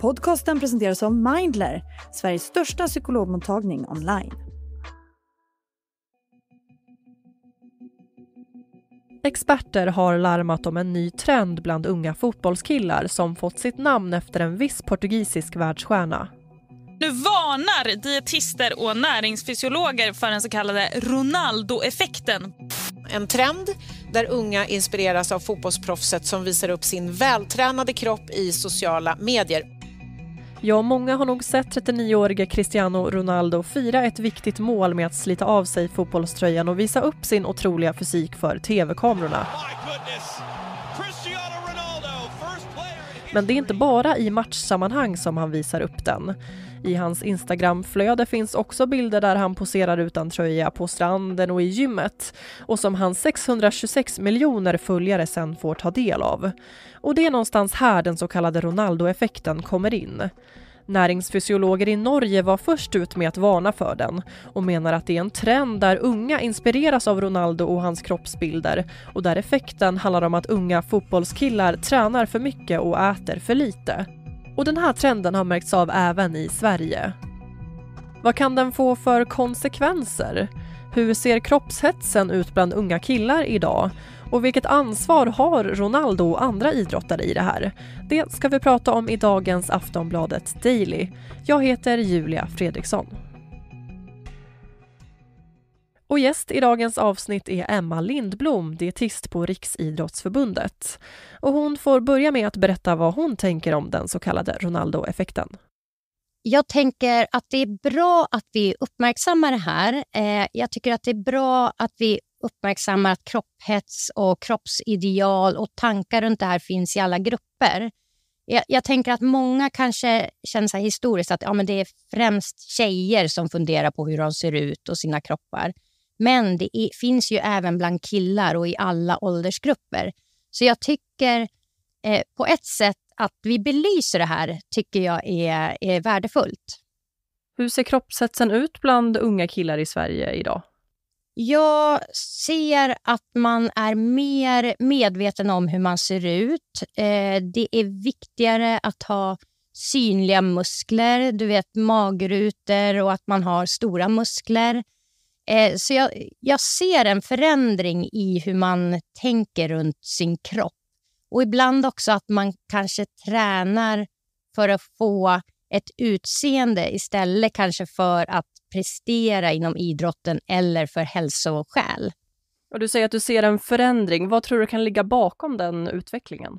Podcasten presenteras av Mindler, Sveriges största psykologmottagning online. Experter har larmat om en ny trend bland unga fotbollskillar som fått sitt namn efter en viss portugisisk världsstjärna. Nu varnar dietister och näringsfysiologer för den så kallade Ronaldo-effekten. En trend där unga inspireras av fotbollsproffset som visar upp sin vältränade kropp i sociala medier. Ja, många har nog sett 39-årige Cristiano Ronaldo fira ett viktigt mål med att slita av sig fotbollströjan och visa upp sin otroliga fysik för tv-kamerorna. Men det är inte bara i matchsammanhang som han visar upp den. I hans Instagramflöde finns också bilder där han poserar utan tröja på stranden och i gymmet och som hans 626 miljoner följare sen får ta del av. Och det är någonstans här den så kallade Ronaldo-effekten kommer in. Näringsfysiologer i Norge var först ut med att varna för den och menar att det är en trend där unga inspireras av Ronaldo och hans kroppsbilder och där effekten handlar om att unga fotbollskillar tränar för mycket och äter för lite. Och den här trenden har märkts av även i Sverige. Vad kan den få för konsekvenser? Hur ser kroppshetsen ut bland unga killar idag? Och vilket ansvar har Ronaldo och andra idrottare i det här? Det ska vi prata om i dagens Aftonbladet Daily. Jag heter Julia Fredriksson. Och gäst i dagens avsnitt är Emma Lindblom, dietist på Riksidrottsförbundet. Och hon får börja med att berätta vad hon tänker om den så kallade Ronaldo-effekten. Jag tänker att det är bra att vi uppmärksammar det här. Eh, jag tycker att det är bra att vi uppmärksammar att kropphets och kroppsideal och tankar runt det här finns i alla grupper. Jag, jag tänker att många kanske känner så historiskt att ja, men det är främst tjejer som funderar på hur de ser ut och sina kroppar. Men det är, finns ju även bland killar och i alla åldersgrupper. Så jag tycker eh, på ett sätt att vi belyser det här tycker jag är, är värdefullt. Hur ser kroppshetsen ut bland unga killar i Sverige idag? Jag ser att man är mer medveten om hur man ser ut. Eh, det är viktigare att ha synliga muskler, du vet magrutor och att man har stora muskler. Eh, så jag, jag ser en förändring i hur man tänker runt sin kropp. Och ibland också att man kanske tränar för att få ett utseende istället kanske för att prestera inom idrotten eller för hälsoskäl. Och du säger att du ser en förändring. Vad tror du kan ligga bakom den utvecklingen?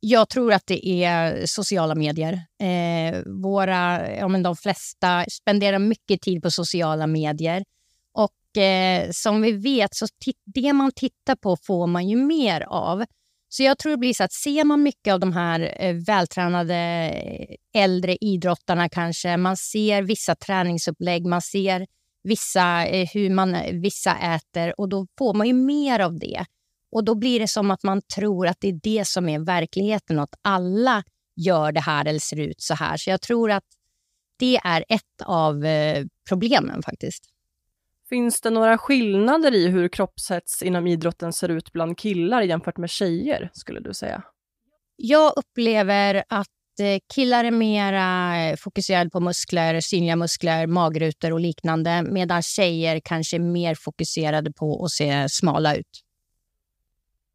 Jag tror att det är sociala medier. Eh, våra, ja, men de flesta spenderar mycket tid på sociala medier. Och eh, som vi vet, så det man tittar på får man ju mer av. Så jag tror det blir så att ser man mycket av de här eh, vältränade eh, äldre idrottarna kanske, man ser vissa träningsupplägg, man ser vissa, eh, hur man, vissa äter och då får man ju mer av det. Och då blir det som att man tror att det är det som är verkligheten och att alla gör det här eller ser ut så här. Så jag tror att det är ett av problemen faktiskt. Finns det några skillnader i hur kroppshets inom idrotten ser ut bland killar jämfört med tjejer, skulle du säga? Jag upplever att eh, killar är mer eh, fokuserade på muskler, synliga muskler, magrutor och liknande medan tjejer kanske är mer fokuserade på att se smala ut.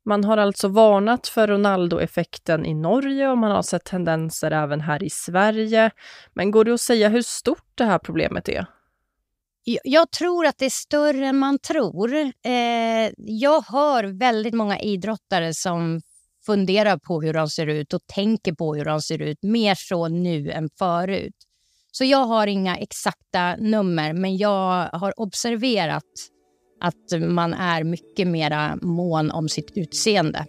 Man har alltså varnat för Ronaldo-effekten i Norge och man har sett tendenser även här i Sverige. Men går det att säga hur stort det här problemet är? Jag tror att det är större än man tror. Eh, jag hör väldigt många idrottare som funderar på hur de ser ut och tänker på hur de ser ut, mer så nu än förut. Så jag har inga exakta nummer, men jag har observerat att man är mycket mera mån om sitt utseende.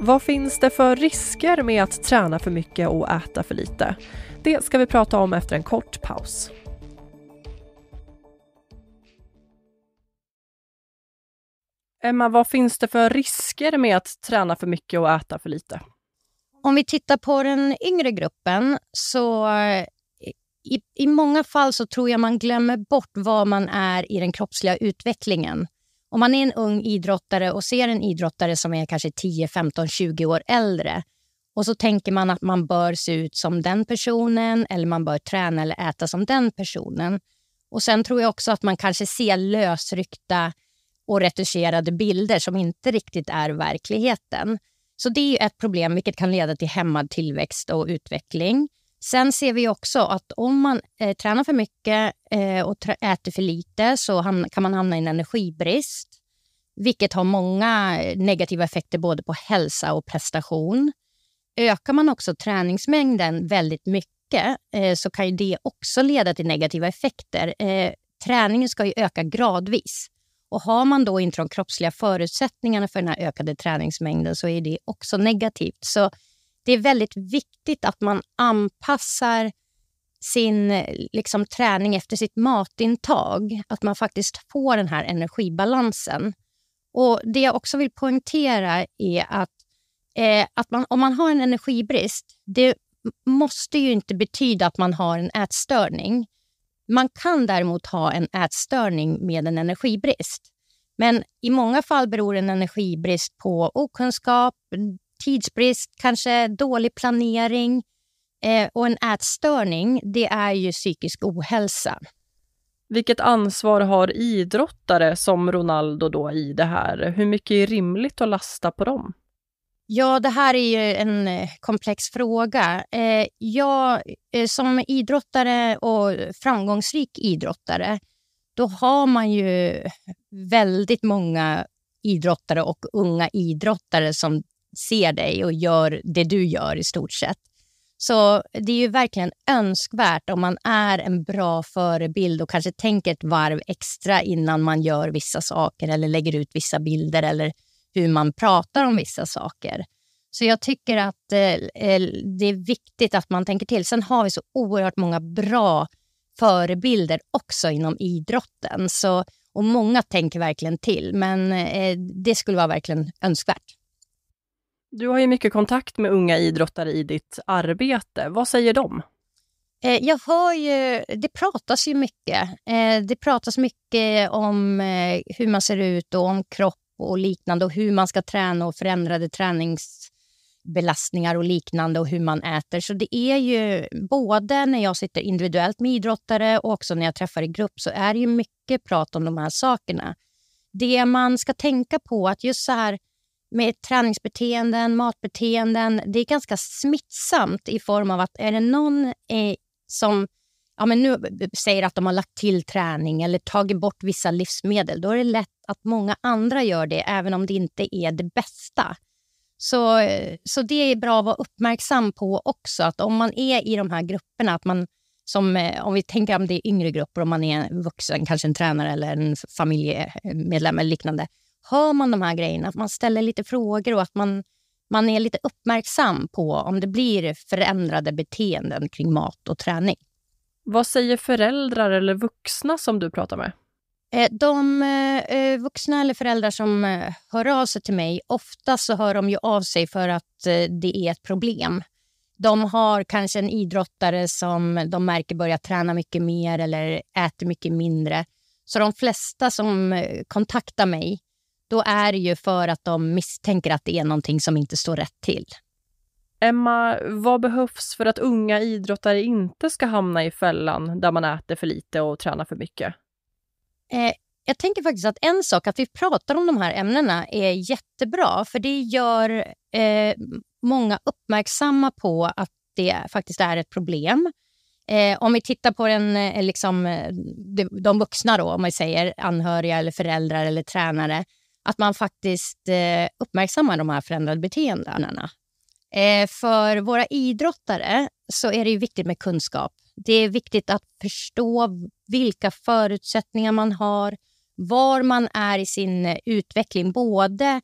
Vad finns det för risker med att träna för mycket och äta för lite? Det ska vi prata om efter en kort paus. Emma, vad finns det för risker med att träna för mycket och äta för lite? Om vi tittar på den yngre gruppen så eh, i, i många fall så tror jag man glömmer bort vad man är i den kroppsliga utvecklingen. Om man är en ung idrottare och ser en idrottare som är kanske 10, 15, 20 år äldre och så tänker man att man bör se ut som den personen eller man bör träna eller äta som den personen. Och Sen tror jag också att man kanske ser lösryckta och retuscherade bilder som inte riktigt är verkligheten. Så det är ett problem vilket kan leda till hämmad tillväxt och utveckling. Sen ser vi också att om man eh, tränar för mycket eh, och äter för lite så kan man hamna i en energibrist vilket har många eh, negativa effekter både på hälsa och prestation. Ökar man också träningsmängden väldigt mycket eh, så kan det också leda till negativa effekter. Eh, träningen ska ju öka gradvis. Och Har man då inte de kroppsliga förutsättningarna för den här ökade träningsmängden så är det också negativt. Så Det är väldigt viktigt att man anpassar sin liksom, träning efter sitt matintag. Att man faktiskt får den här energibalansen. Och Det jag också vill poängtera är att eh, att man, om man har en energibrist, det måste ju inte betyda att man har en ätstörning. Man kan däremot ha en ätstörning med en energibrist. Men i många fall beror en energibrist på okunskap, tidsbrist, kanske dålig planering. Eh, och en ätstörning, det är ju psykisk ohälsa. Vilket ansvar har idrottare som Ronaldo då i det här? Hur mycket är rimligt att lasta på dem? Ja, det här är ju en eh, komplex fråga. Eh, Jag, eh, som idrottare och framgångsrik idrottare, då har man ju väldigt många idrottare och unga idrottare som ser dig och gör det du gör i stort sett. Så det är ju verkligen önskvärt om man är en bra förebild och kanske tänker ett varv extra innan man gör vissa saker eller lägger ut vissa bilder eller hur man pratar om vissa saker. Så jag tycker att eh, eh, det är viktigt att man tänker till. Sen har vi så oerhört många bra förebilder också inom idrotten. Så, och många tänker verkligen till, men eh, det skulle vara verkligen önskvärt. Du har ju mycket kontakt med unga idrottare i ditt arbete. Vad säger de? Eh, jag hör ju, det pratas ju mycket. Eh, det pratas mycket om hur man ser ut och om kropp och liknande och hur man ska träna och förändrade träningsbelastningar och liknande och hur man äter. Så det är ju både när jag sitter individuellt med idrottare och också när jag träffar i grupp så är det ju mycket prat om de här sakerna. Det man ska tänka på att just så här med träningsbeteenden, matbeteenden, det är ganska smittsamt i form av att är det någon eh, som ja, men nu säger att de har lagt till träning eller tagit bort vissa livsmedel, då är det lätt att många andra gör det, även om det inte är det bästa. Så, så det är bra att vara uppmärksam på också, att om man är i de här grupperna, att man, som, eh, om vi tänker om det är yngre grupper, om man är vuxen, kanske en tränare eller en familjemedlem eller liknande, hör man de här grejerna, att man ställer lite frågor och att man, man är lite uppmärksam på om det blir förändrade beteenden kring mat och träning. Vad säger föräldrar eller vuxna som du pratar med? Eh, de eh, eh, vuxna eller föräldrar som hör av sig till mig, ofta så hör de ju av sig för att det är ett problem. De har kanske en idrottare som de märker börjar träna mycket mer eller äter mycket mindre. Så de flesta som kontaktar mig, då är det ju för att de misstänker att det är någonting som inte står rätt till. Emma, vad behövs för att unga idrottare inte ska hamna i fällan där man äter för lite och tränar för mycket? Eh, jag tänker faktiskt att en sak, att vi pratar om de här ämnena, är jättebra. För det gör eh, många uppmärksamma på att det faktiskt är ett problem. Eh, om vi tittar på den, eh, liksom, eh, de, de vuxna, då, om vi säger anhöriga, eller föräldrar eller tränare, att man faktiskt eh, uppmärksammar de här förändrade beteendena. Eh, för våra idrottare så är det ju viktigt med kunskap det är viktigt att förstå vilka förutsättningar man har, var man är i sin eh, utveckling, både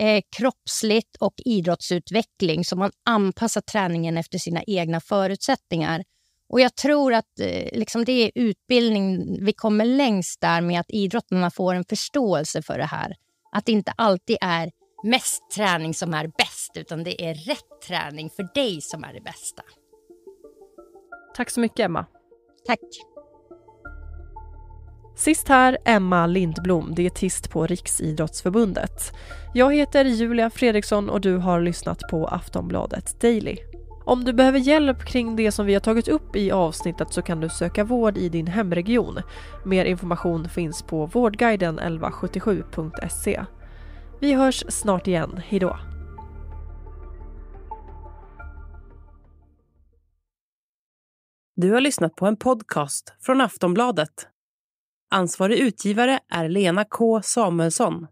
eh, kroppsligt och idrottsutveckling, så man anpassar träningen efter sina egna förutsättningar. Och Jag tror att eh, liksom det är utbildning vi kommer längst där med att idrottarna får en förståelse för det här. Att det inte alltid är mest träning som är bäst, utan det är rätt träning för dig som är det bästa. Tack så mycket Emma. Tack. Sist här Emma Lindblom, dietist på Riksidrottsförbundet. Jag heter Julia Fredriksson och du har lyssnat på Aftonbladet Daily. Om du behöver hjälp kring det som vi har tagit upp i avsnittet så kan du söka vård i din hemregion. Mer information finns på Vårdguiden 1177.se. Vi hörs snart igen, hejdå! Du har lyssnat på en podcast från Aftonbladet. Ansvarig utgivare är Lena K Samuelsson.